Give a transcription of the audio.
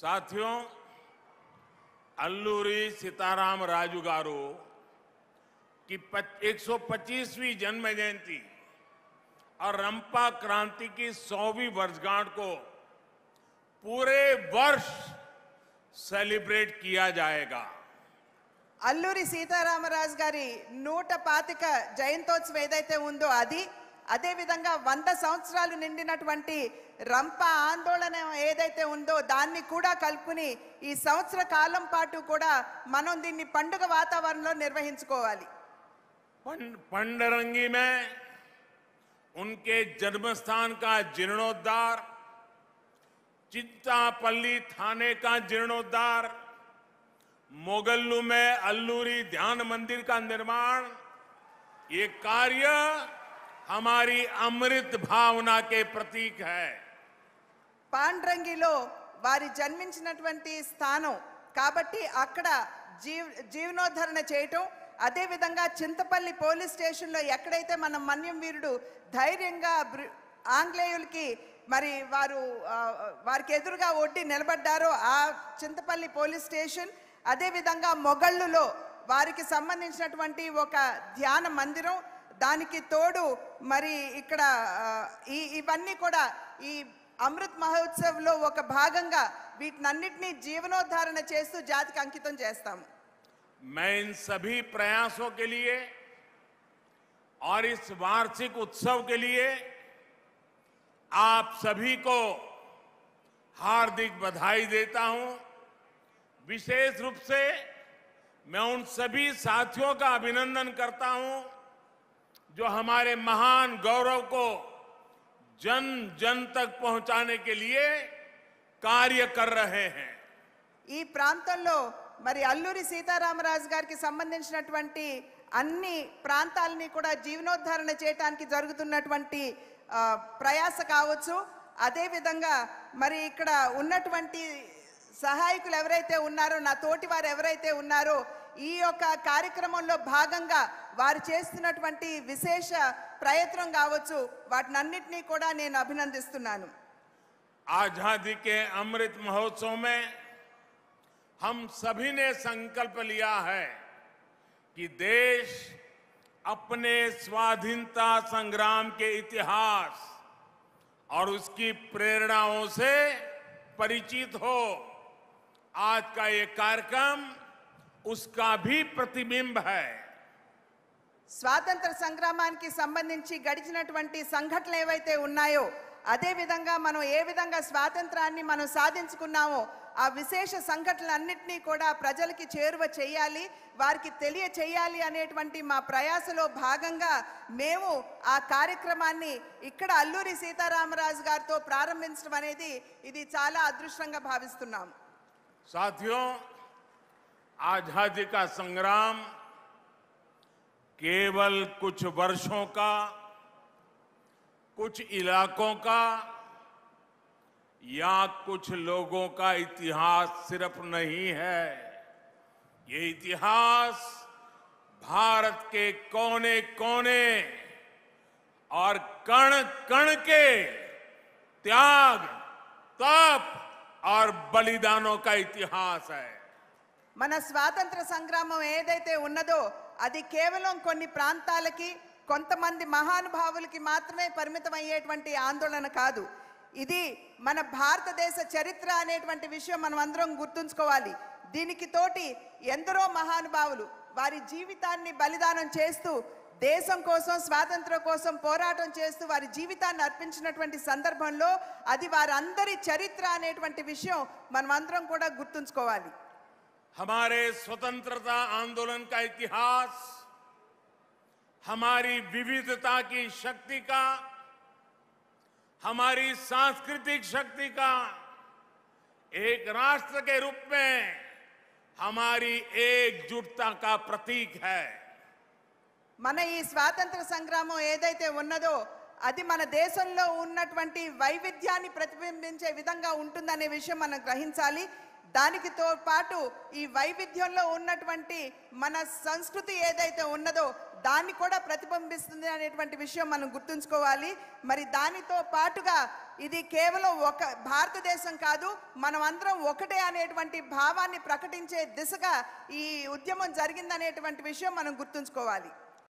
साथियों अल्लूरी सीताराम राजुगारो की एक जन्म जयंती और रंपा क्रांति की सौवीं वर्षगांठ को पूरे वर्ष सेलिब्रेट किया जाएगा अल्लूरी सीताराम गारी नूट पाति जयंतोत्सव एदो अदी अदे विधा वंद संवस निंपा आंदोलन ఏదైతే ఉందో దాన్ని కూడా కల్పుని ఈ సంవత్సర కాలం పాటు కూడా మనం దీన్ని పండుగ వాతావరణంలో నిర్వహించుకోవాలి పండరంగి మే उनके जन्मस्थान का जीर्णोद्धार चिंतापल्ली थाने का जीर्णोद्धार मोगल्लू में अल्लूरी ध्यान मंदिर का निर्माण ये कार्य हमारी अमृत भावना के प्रतीक है పాండ్రంగిలో వారి జన్మించినటువంటి స్థానం కాబట్టి అక్కడ జీవ జీవనోద్ధరణ చేయటం అదేవిధంగా చింతపల్లి పోలీస్ స్టేషన్లో ఎక్కడైతే మన మన్యం వీరుడు ధైర్యంగా ఆంగ్లేయులకి మరి వారు వారికి ఎదురుగా ఒడ్డి నిలబడ్డారో ఆ చింతపల్లి పోలీస్ స్టేషన్ అదేవిధంగా మొగళ్ళులో వారికి సంబంధించినటువంటి ఒక ధ్యాన మందిరం దానికి తోడు మరి ఇక్కడ ఈ ఇవన్నీ కూడా ఈ अमृत महोत्सव ఒక భాగంగా వీటినన్నిటినీ జీవనోద్ధారణ చేస్తూ జాతికి मैं इन सभी प्रयासों के लिए और इस वार्षिक उत्सव के लिए आप सभी को हार्दिक बधाई देता हूं विशेष रूप से मैं उन सभी साथियों का अभिनंदन करता हूं जो हमारे महान गौरव को जन जन तक पहुंचाने के लिए कार्य कर रहे हैं ఈ ప్రాంతంలో మరి అల్లూరి సీతారామరాజు గారికి సంబంధించినటువంటి అన్ని ప్రాంతాలని కూడా జీవనోద్ధరణ చేయడానికి జరుగుతున్నటువంటి ప్రయాస కావచ్చు అదేవిధంగా మరి ఇక్కడ ఉన్నటువంటి సహాయకులు ఎవరైతే ఉన్నారో నా తోటి వారు ఎవరైతే ఉన్నారో कार्यक्रम में भाग में वारे विशेष प्रयत्न कावचु वीडियो अभिनंदन आजादी के अमृत महोत्सव में हम सभी ने संकल्प लिया है कि देश अपने स्वाधीनता संग्राम के इतिहास और उसकी प्रेरणाओं से परिचित हो आज का ये कार्यक्रम उसका भी प्रतिबिंब है స్వాతంత్ర సంగ్రామానికి సంబంధించి గడిచినటువంటి సంఘటనలు ఏవైతే ఉన్నాయో అదే విధంగా మనం ఏ విధంగా స్వాతంత్రాన్ని మనం సాధించుకున్నామో ఆ విశేష సంఘటనలన్నింటినీ కూడా ప్రజలకి చేరువ చేయాలి వారికి తెలియచేయాలి అనేటువంటి మా ప్రయాసలో భాగంగా మేము ఆ కార్యక్రమాన్ని ఇక్కడ అల్లూరి సీతారామరాజు గారితో ప్రారంభించడం అనేది ఇది చాలా అదృష్టంగా భావిస్తున్నాం సాధ్యం आजादी का संग्राम केवल कुछ वर्षों का कुछ इलाकों का या कुछ लोगों का इतिहास सिर्फ नहीं है ये इतिहास भारत के कोने कोने और कण कण के त्याग तप और बलिदानों का इतिहास है మన స్వాతంత్ర సంగ్రామం ఏదైతే ఉన్నదో అది కేవలం కొన్ని ప్రాంతాలకి కొంతమంది మహానుభావులకి మాత్రమే పరిమితం అయ్యేటువంటి ఆందోళన కాదు ఇది మన భారతదేశ చరిత్ర అనేటువంటి విషయం మనం అందరం గుర్తుంచుకోవాలి దీనికి తోటి ఎందరో మహానుభావులు వారి జీవితాన్ని బలిదానం చేస్తూ దేశం కోసం స్వాతంత్రం కోసం పోరాటం చేస్తూ వారి జీవితాన్ని అర్పించినటువంటి సందర్భంలో అది వారందరి చరిత్ర అనేటువంటి విషయం మనమందరం కూడా గుర్తుంచుకోవాలి हमारे स्वतंत्रता आंदोलन का इतिहास हमारी विविधता की शक्ति का हमारी सांस्कृतिक शक्ति का एक राष्ट्र के रूप में हमारी एकजुटता का प्रतीक है मन स्वातंत्र संग्राम సంగ్రామం ఏదైతే ఉన్నదో అది మన దేశంలో ఉన్నటువంటి వైవిధ్యాన్ని ప్రతిబింబించే విధంగా ఉంటుందనే విషయం దానికితో పాటు ఈ వైవిధ్యంలో ఉన్నటువంటి మన సంస్కృతి ఏదైతే ఉన్నదో దాన్ని కూడా ప్రతిబింబిస్తుంది అనేటువంటి విషయం మనం గుర్తుంచుకోవాలి మరి దానితో పాటుగా ఇది కేవలం ఒక భారతదేశం కాదు మనం అందరం ఒకటే అనేటువంటి భావాన్ని ప్రకటించే దిశగా ఈ ఉద్యమం జరిగిందనేటువంటి విషయం మనం గుర్తుంచుకోవాలి